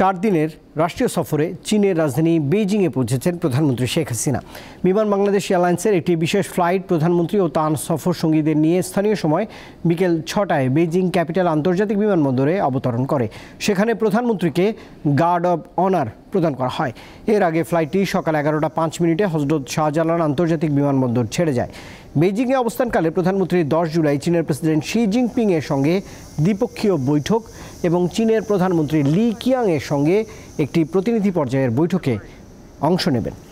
চার দিনের রাষ্ট্রীয় সফরে চীনের রাজধানী বেইজিংয়ে পৌঁছেছেন প্রধানমন্ত্রী শেখ হাসিনা বিমান বাংলাদেশ এয়ারলাইন্সের একটি বিশেষ ফ্লাইট প্রধানমন্ত্রী ও তাঁর সফর সঙ্গীদের নিয়ে স্থানীয় সময় বিকেল ছটায় বেইজিং ক্যাপিটাল আন্তর্জাতিক বিমানবন্দরে অবতরণ করে সেখানে প্রধানমন্ত্রীকে গার্ড অব অনার প্রদান করা হয় এর আগে ফ্লাইটটি সকাল এগারোটা পাঁচ মিনিটে হজরত শাহজালান আন্তর্জাতিক বিমানবন্দর ছেড়ে যায় বেইজিংয়ে অবস্থানকালে প্রধানমন্ত্রী দশ জুলাই চীনের প্রেসিডেন্ট শি জিনপিংয়ের সঙ্গে দ্বিপক্ষীয় বৈঠক এবং চীনের প্রধানমন্ত্রী লি কিয়াংয়ের সঙ্গে একটি প্রতিনিধি পর্যায়ের বৈঠকে অংশ নেবেন